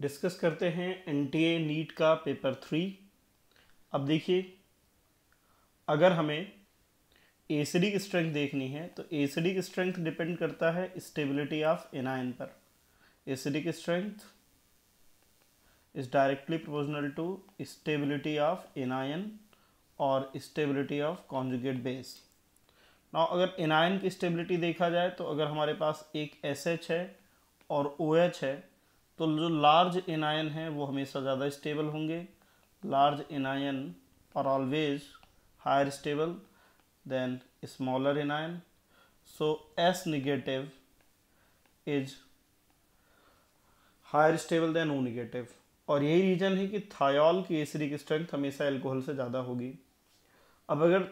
Discuss करते हैं N T A NEET का पेपर थ्री अब देखिए अगर हमें एसिडिक स्ट्रेंथ देखनी है तो एसिडिक स्ट्रेंथ डिपेंड करता है स्टेबिलिटी ऑफ एनायन पर acidic strength is directly proportional to stability of anion और स्टेबिलिटी ऑफ कॉन्जुगेट बेस ना अगर एनायन की स्टेबिलिटी देखा जाए तो अगर हमारे पास एक एस एच है और ओ OH है तो जो लार्ज एनायन है वो हमेशा ज़्यादा स्टेबल होंगे large anion are always higher stable than smaller anion so S negative is higher stable than O negative और यही रीज़न है कि थायोल की एसिडिक स्ट्रेंथ हमेशा एल्कोहल से ज़्यादा होगी अब अगर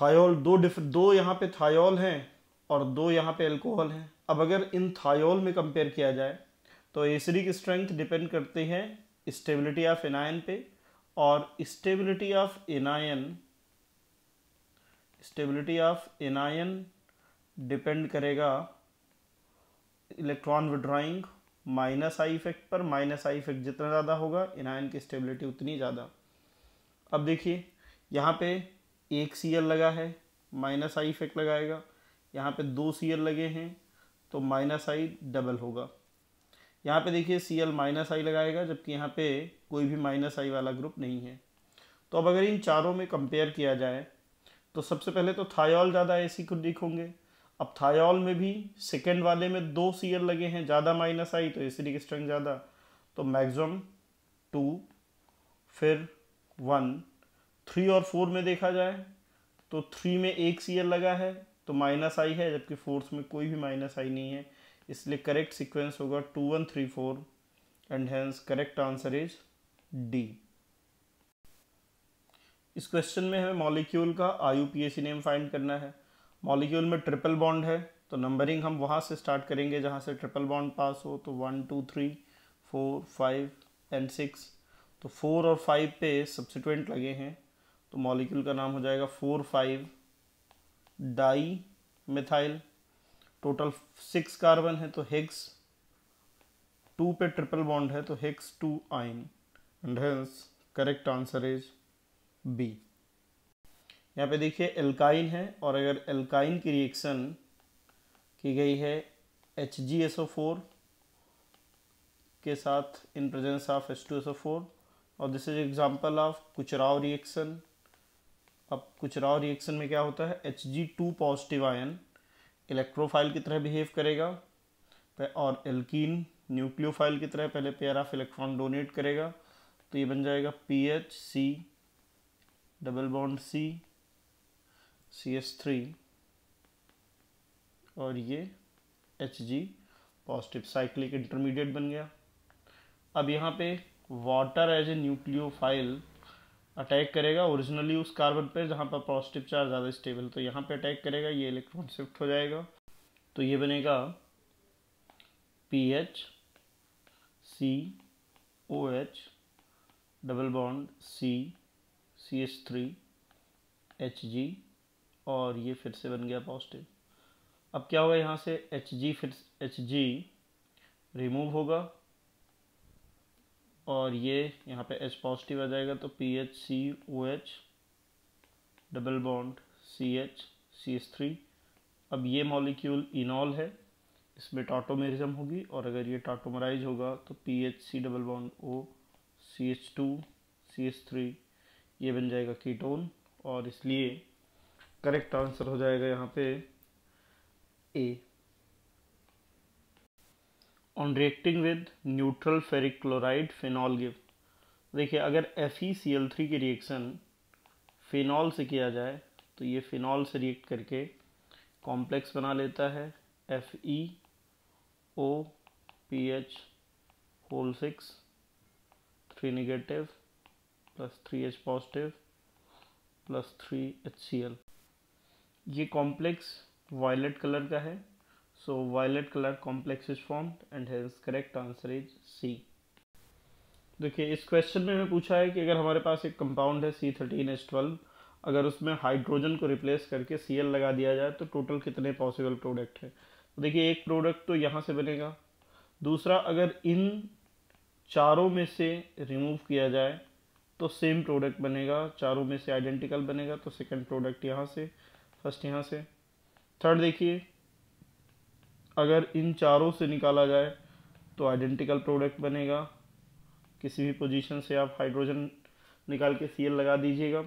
थायोल दो डिफ दो यहाँ पे थायोल हैं और दो यहाँ पे अल्कोहल है अब अगर इन थायोल में कंपेयर किया जाए तो एसरी की स्ट्रेंथ डिपेंड करती है स्टेबिलिटी ऑफ एनायन पे और stability of anion stability of anion depend करेगा electron withdrawing minus I effect पर माइनस आई इफेक्ट जितना ज़्यादा होगा इनायन की स्टेबिलिटी उतनी ज़्यादा अब देखिए यहाँ पे एक सी एल लगा है माइनस आई इफेक्ट लगाएगा यहाँ पे दो सी एल लगे हैं तो माइनस आई डबल होगा यहाँ पे देखिए सी एल माइनस आई लगाएगा जबकि यहाँ पे कोई भी माइनस आई वाला ग्रुप नहीं है तो अब अगर इन चारों में कंपेयर किया जाए तो सबसे पहले तो थायोल ज़्यादा सी को दिखोगे अब थायोल में भी सेकेंड वाले में दो सी एल लगे हैं ज़्यादा माइनस आई तो एसिडिक स्ट्रेंथ ज़्यादा तो मैक्सिमम टू फिर वन थ्री और फोर में देखा जाए तो थ्री में एक सी एल लगा है तो माइनस आई है जबकि फोर्थ में कोई भी माइनस आई नहीं है इसलिए करेक्ट सीक्वेंस होगा two one three four and hence correct answer is D इस क्वेश्चन में हमें मॉलिक्यूल का आयु सी नेम फाइंड करना है मॉलिक्यूल में ट्रिपल बॉन्ड है तो नंबरिंग हम वहाँ से स्टार्ट करेंगे जहाँ से ट्रिपल बॉन्ड पास हो तो one two three four five and six तो फोर और फाइव पे सब्सिक्वेंट लगे हैं तो मॉलिक्यूल का नाम हो जाएगा four five di methyl total six carbon है तो हेक्स टू पे ट्रिपल बॉन्ड है तो hex two yne and correct answer is B यहाँ पे देखिए एल्काइन है और अगर एल्काइन की रिएक्शन की गई है H G S O four के साथ in presence of H two S O four और this is example of Kucherov reaction अब कुछ राव रिएक्शन में क्या होता है H G two positive ion electrophile की तरह बिहेव करेगा और एल्कीन न्यूक्लियोफाइल की तरह पहले पेयर ऑफ इलेक्ट्रॉन डोनेट करेगा तो ये बन जाएगा P H C double bond C C S three और ये H G positive cyclic intermediate बन गया अब यहाँ पे water as a nucleophile attack करेगा ओरिजिनली उस कार्बन पे जहाँ पर पॉजिटिव चार्ज ज़्यादा स्टेबल तो यहाँ पे अटैक करेगा ये इलेक्ट्रॉन शिफ्ट हो जाएगा तो ये बनेगा P H C O H double bond C C H three H G और ये फिर से बन गया पॉजिटिव अब क्या होगा यहाँ से एच जी फिर एच जी रिमूव होगा और ये यहाँ पे एच पॉजिटिव आ जाएगा तो P H C O H double bond C H C H three अब ये मॉलिक्यूल इनॉल है इसमें टाटोमेरिज्म होगी और अगर ये टाटोमराइज होगा तो P H C double bond O C H two C H three ये बन जाएगा कीटोन और इसलिए करेक्ट आंसर हो जाएगा यहाँ पे A on reacting with neutral ferric chloride phenol give देखिए अगर F E C L three की रिएक्शन फिनॉल से किया जाए तो ये फिनॉल से रिएक्ट करके कॉम्प्लेक्स बना लेता है F E O P H whole six three negative plus three H positive plus three H C L ये कॉम्प्लेक्स वायलेट कलर का है So violet color complex is formed and hence correct answer is C. देखिए इस question में हमें पूछा है कि अगर हमारे पास एक कंपाउंड है सी थर्टीन एच ट्वेल्व अगर उसमें हाइड्रोजन को रिप्लेस करके सी एल लगा दिया जाए तो टोटल कितने पॉसिबल प्रोडक्ट हैं तो देखिए एक प्रोडक्ट तो यहाँ से बनेगा दूसरा अगर इन चारों में से रिमूव किया जाए तो सेम प्रोडक्ट बनेगा चारों में से आइडेंटिकल बनेगा तो सेकेंड प्रोडक्ट यहाँ से फर्स्ट यहाँ से थर्ड देखिए अगर इन चारों से निकाला जाए तो आइडेंटिकल प्रोडक्ट बनेगा किसी भी पोजीशन से आप हाइड्रोजन निकाल के सी लगा दीजिएगा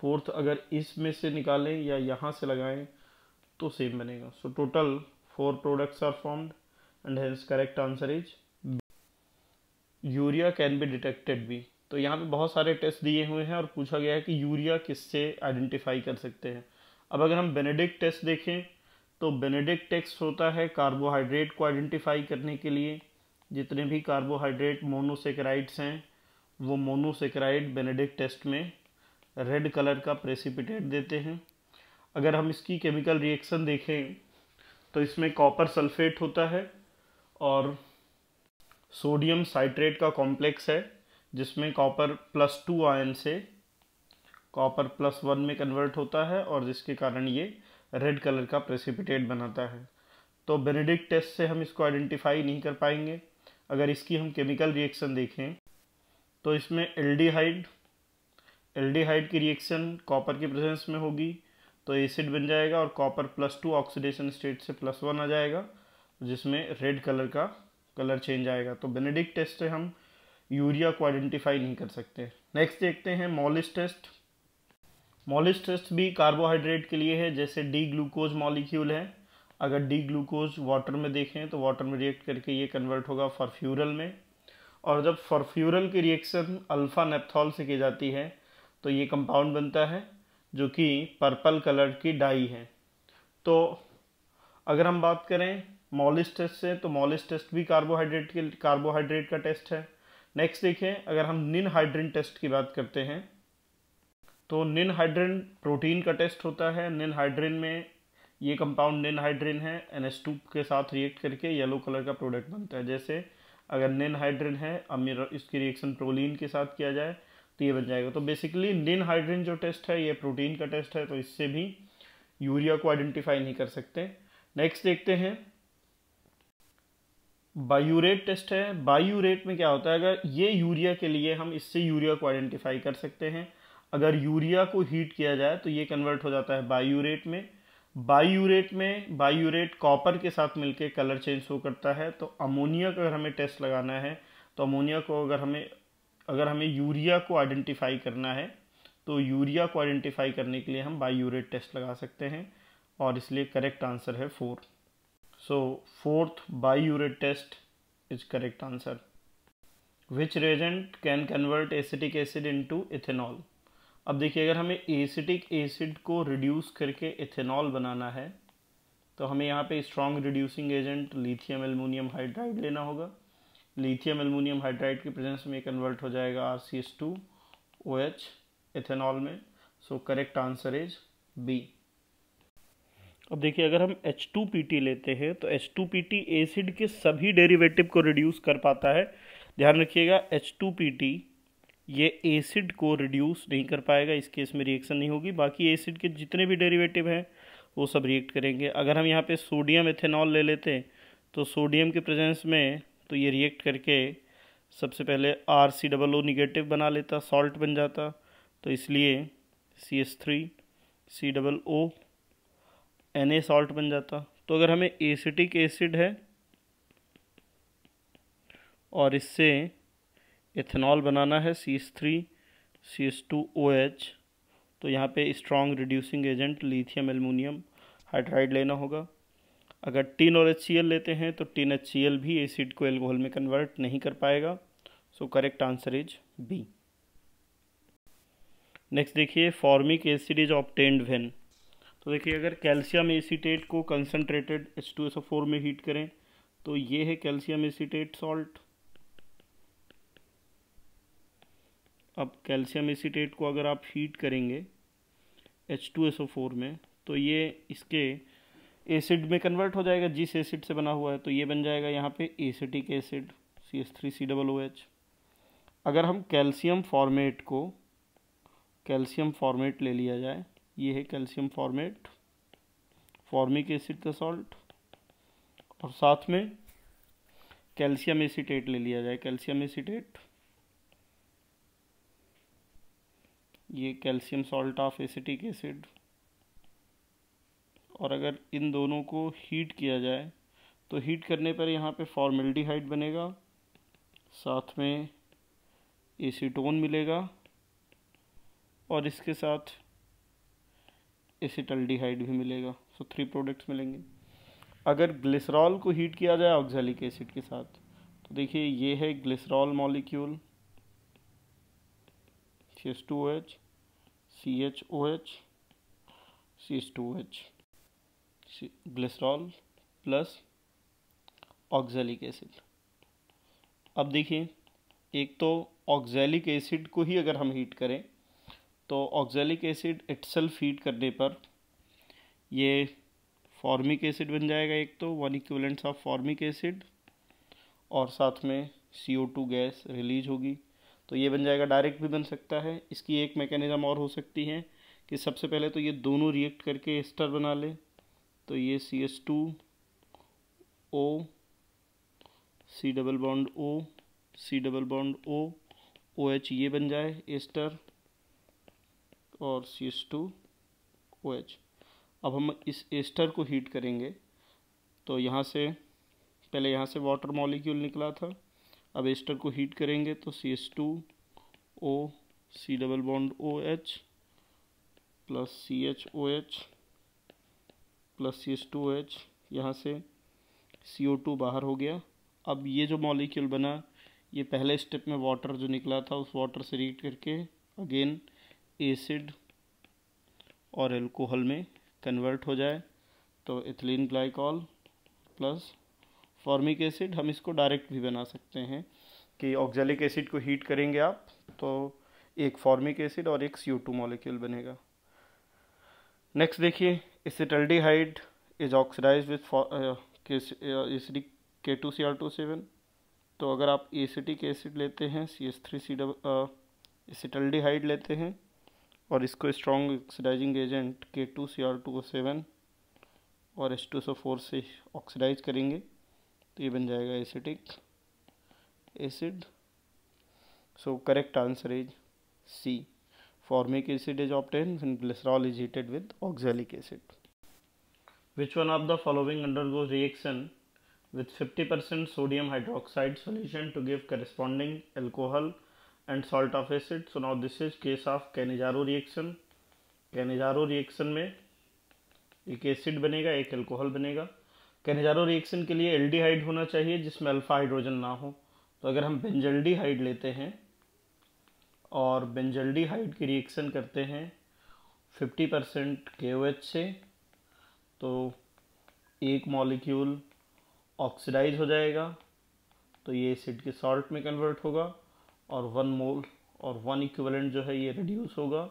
फोर्थ अगर इसमें से निकालें या यहाँ से लगाएं तो सेम बनेगा so total four products are formed and hence correct answer is urea can be detected भी तो यहाँ पे बहुत सारे टेस्ट दिए हुए हैं और पूछा गया है कि यूरिया किससे आइडेंटिफाई कर सकते हैं अब अगर हम बेनेडिक्ट टेस्ट देखें तो बेनेडिक टेक्स्ट होता है कार्बोहाइड्रेट को आइडेंटिफाई करने के लिए जितने भी कार्बोहाइड्रेट मोनोसेक्राइड्स हैं वो मोनोसेक्राइड बेनेडिक टेस्ट में रेड कलर का प्रेसिपिटेट देते हैं अगर हम इसकी केमिकल रिएक्शन देखें तो इसमें कॉपर सल्फेट होता है और सोडियम साइट्रेट का कॉम्प्लेक्स है जिसमें कॉपर प्लस टू आयन से कॉपर प्लस वन में कन्वर्ट होता है और जिसके कारण ये रेड कलर का प्रेसिपिटेट बनाता है तो बेनेडिक टेस्ट से हम इसको आइडेंटिफाई नहीं कर पाएंगे अगर इसकी हम केमिकल रिएक्शन देखें तो इसमें एल्डिहाइड एल्डिहाइड की रिएक्शन कॉपर की प्रेजेंस में होगी तो एसिड बन जाएगा और copper plus two oxidation state से प्लस वन आ जाएगा जिसमें रेड कलर का कलर चेंज आएगा तो बेनेडिक टेस्ट से हम यूरिया को आइडेंटिफाई नहीं कर सकते नेक्स्ट देखते हैं मॉलिस टेस्ट मॉलिस टेस्ट भी कार्बोहाइड्रेट के लिए है जैसे डी ग्लूकोज मॉलिक्यूल है अगर डी ग्लूकोज वाटर में देखें तो वाटर में रिएक्ट करके ये कन्वर्ट होगा फॉरफ्यूरल में और जब फॉरफ्यूरल की रिएक्शन अल्फ़ा नेपथॉल से की जाती है तो ये कंपाउंड बनता है जो कि पर्पल कलर की डाई है तो अगर हम बात करें मॉलिस टेस्ट से तो मॉलिस टेस्ट भी कार्बोहाइड्रेट के कार्बोहाइड्रेट का टेस्ट है नेक्स्ट देखें अगर हम निन हाइड्रिन टेस्ट की बात करते हैं तो निनहाइड्रिन प्रोटीन का टेस्ट होता है निनहाइड्रिन में ये कंपाउंड निनहाइड्रिन है एन एस टू के साथ रिएक्ट करके येलो कलर का प्रोडक्ट बनता है जैसे अगर निनहाइड्रिन है अमीर इसकी रिएक्शन प्रोलिन के साथ किया जाए तो ये बन जाएगा तो बेसिकली निनहाइड्रिन जो टेस्ट है ये प्रोटीन का टेस्ट है तो इससे भी यूरिया को आइडेंटिफाई नहीं कर सकते नेक्स्ट देखते हैं बायूरेट टेस्ट है बायूरेट में क्या होता है अगर ये यूरिया के लिए हम इससे यूरिया को आइडेंटिफाई कर सकते हैं अगर यूरिया को हीट किया जाए तो ये कन्वर्ट हो जाता है बायूरेट में बायूरेट में बायूरेट कॉपर के साथ मिलके कलर चेंज हो करता है तो अमोनिया का अगर हमें टेस्ट लगाना है तो अमोनिया को अगर हमें अगर हमें यूरिया को आइडेंटिफाई करना है तो यूरिया को आइडेंटिफाई करने के लिए हम बायूरेट टेस्ट लगा सकते हैं और इसलिए करेक्ट आंसर है four so fourth biuret test is correct answer which reagent can convert acetic acid into ethanol अब देखिए अगर हमें एसिटिक एसिड को रिड्यूस करके इथेनॉल बनाना है तो हमें यहाँ पे strong reducing agent lithium aluminium hydride लेना होगा लिथियम एलमोनियम हाइड्राइड के प्रेजेंस में कन्वर्ट हो जाएगा R C S two O H ethanol में so correct answer is B अब देखिए अगर हम एच टू पी टी लेते हैं तो H two P T acid के सभी डेरिवेटिव को रिड्यूस कर पाता है ध्यान रखिएगा एच टू पी टी ये एसिड को रिड्यूस नहीं कर पाएगा इस केस में रिएक्शन नहीं होगी बाकी एसिड के जितने भी डेरिवेटिव हैं वो सब रिएक्ट करेंगे अगर हम यहाँ पे सोडियम एथेनॉल ले लेते तो सोडियम के प्रेजेंस में तो ये रिएक्ट करके सबसे पहले R C double O negative बना लेता सॉल्ट बन जाता तो इसलिए C S three C double O N A salt बन जाता तो अगर हमें एसिटिक एसिड है और इससे इथेनॉल बनाना है C S three C S two O H तो यहाँ पे strong reducing agent lithium aluminium hydride लेना होगा अगर टीन और एच सी एल लेते हैं तो टीन एच सी एल भी एसिड को एल्कोहल में कन्वर्ट नहीं कर पाएगा so correct answer is B next देखिए formic acid is obtained when तो देखिए अगर कैल्शियम एसीटेट को concentrated H two S O four में हीट करें तो ये है कैल्शियम एसीटेट सॉल्ट अब कैल्शियम एसीटेट को अगर आप हीट करेंगे H two S O four में तो ये इसके एसिड में कन्वर्ट हो जाएगा जिस एसिड से बना हुआ है तो ये बन जाएगा यहाँ पे acetic acid C S three C double O H अगर हम कैल्शियम फॉर्मेट को कैल्शियम फॉर्मेट ले लिया जाए ये है कैल्शियम फॉर्मेट फॉर्मिक एसिड का सॉल्ट और साथ में कैल्शियम एसीटेट ले लिया जाए कैल्शियम एसीटेट ये calcium salt of acetic acid और अगर इन दोनों को हीट किया जाए तो हीट करने पर यहाँ पे फॉर्मेल्डिहाइड बनेगा साथ में एसीटोन मिलेगा और इसके साथ एसिटल्डिहाइड भी मिलेगा सो थ्री प्रोडक्ट्स मिलेंगे अगर ग्लिसरॉल को हीट किया जाए ऑक्जेलिक एसिड के साथ तो देखिए ये है glycerol molecule C S two H C H O H C H two H glycerol plus oxalic acid अब देखिए एक तो ऑक्जेलिक एसिड को ही अगर हम हीट करें तो ऑक्जेलिक एसिड इट्सल्फ हीट करने पर ये फॉर्मिक एसिड बन जाएगा एक तो one equivalents of formic acid और साथ में C O two gas release होगी तो ये बन जाएगा डायरेक्ट भी बन सकता है इसकी एक मैकेनिज़म और हो सकती है कि सबसे पहले तो ये दोनों रिएक्ट करके एस्टर बना ले तो ये C S two O C double bond O C double bond O O H ये बन जाए एस्टर और C S two O H अब हम इस एस्टर को हीट करेंगे तो यहाँ से पहले यहाँ से वाटर मॉलिक्यूल निकला था अब एस्टर को हीट करेंगे तो C S two O C double bond O H plus C H O H plus C S two O H यहाँ से सी ओ टू बाहर हो गया अब ये जो मॉलिक्यूल बना ये पहले स्टेप में वाटर जो निकला था उस वाटर से रीट करके अगेन एसिड और एल्कोहल में कन्वर्ट हो जाए तो ethylene glycol plus formic acid हम इसको डायरेक्ट भी बना सकते हैं कि ऑक्जेलिक एसिड को हीट करेंगे आप तो एक फॉर्मिक एसिड और एक सी मॉलिक्यूल बनेगा नेक्स्ट देखिए acetaldehyde is oxidize with acidic K two C R two seven तो अगर आप एसिटिक एसिड लेते हैं C S three C double acetaldehyde लेते हैं और इसको strong oxidizing agent K two C R two seven और एस टू सो फोर से ऑक्सीडाइज करेंगे तो ये बन जाएगा acetic acid so correct answer is C formic acid is obtain and glycerol is heated with oxalic acid which one of the following undergoes reaction with fifty percent sodium hydroxide solution to give corresponding alcohol and salt of acid so now this is case of Cannizzaro reaction Cannizzaro reaction में एक acid बनेगा एक alcohol बनेगा कैनजारो reaction के लिए aldehyde होना चाहिए जिसमें अल्फा हाइड्रोजन ना हो तो अगर हम बेंजल्डिहाइड लेते हैं और बेंजल्डिहाइड की रिएक्शन करते हैं 50 परसेंट के ओ एच से तो एक मॉलिक्यूल ऑक्सीडाइज हो जाएगा तो ये एसिड के सॉल्ट में कन्वर्ट होगा और वन मोल और वन इक्विवेलेंट जो है ये रिड्यूस होगा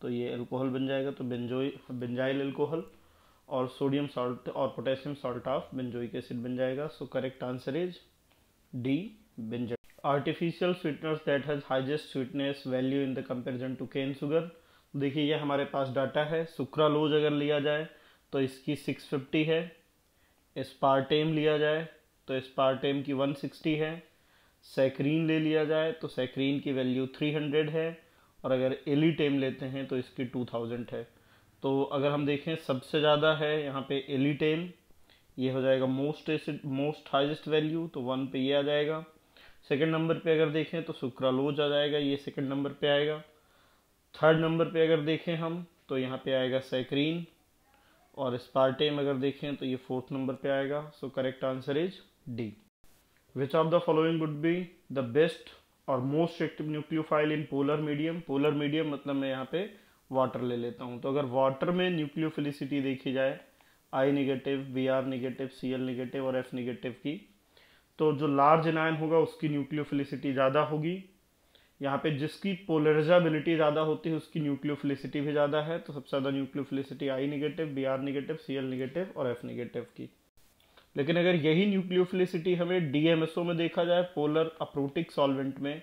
तो ये अल्कोहल बन जाएगा तो बेंजो बेंजाइल अल्कोहल और सोडियम सॉल्ट और potassium salt of benzoic acid बन जाएगा so correct answer is D benzo artificial sweeteners that has highest sweetness value in the comparison to cane sugar देखिए ये हमारे पास डाटा है सुक्रालोज अगर लिया जाए तो इसकी 650 है स्पार्टेम लिया जाए तो स्पार्टेम की 160 है सैक्रीन ले लिया जाए तो सैक्रीन की वैल्यू 300 है और अगर एलिटेम लेते हैं तो इसकी 2000 है तो अगर हम देखें सबसे ज़्यादा है यहाँ पे एलिटेन ये हो जाएगा most acid most highest value तो वन पे ये आ जाएगा सेकंड नंबर पे अगर देखें तो सुक्रालोज आ जाएगा ये सेकंड नंबर पे आएगा थर्ड नंबर पे अगर देखें हम तो यहाँ पे आएगा सैक्रीन और स्पार्टेम अगर देखें तो ये फोर्थ नंबर पे आएगा so correct answer is D which of the following would be the best और most active nucleophile in polar medium polar medium मतलब मैं यहाँ पे वाटर ले लेता हूँ तो अगर वाटर में न्यूक्लियोफिलिसिटी देखी जाए I negative B R negative C L negative और एफ निगेटिव की तो जो लार्ज एनायन होगा उसकी न्यूक्लियोफिलिसिटी ज़्यादा होगी यहाँ पे जिसकी पोलरिजाबिलिटी ज़्यादा होती है उसकी न्यूक्लियोफिलिसिटी भी ज़्यादा है तो सबसे ज़्यादा nucleophilicity I negative B R negative C L negative और एफ निगेटिव की लेकिन अगर यही न्यूक्लियोफिलिसिटी हमें डी में देखा जाए पोलर अप्रोटिक सॉल्वेंट में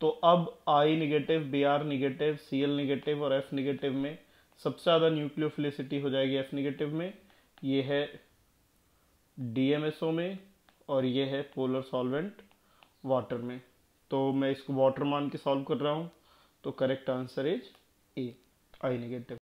तो अब I negative B R negative C L negative और एफ निगेटिव में सबसे ज़्यादा न्यूक्लियोफिलिसिटी हो जाएगी एफ निगेटिव में ये है डीएमएसओ में और ये है पोलर सॉल्वेंट वाटर में तो मैं इसको वाटर मान के सॉल्व कर रहा हूँ तो correct answer is A I negative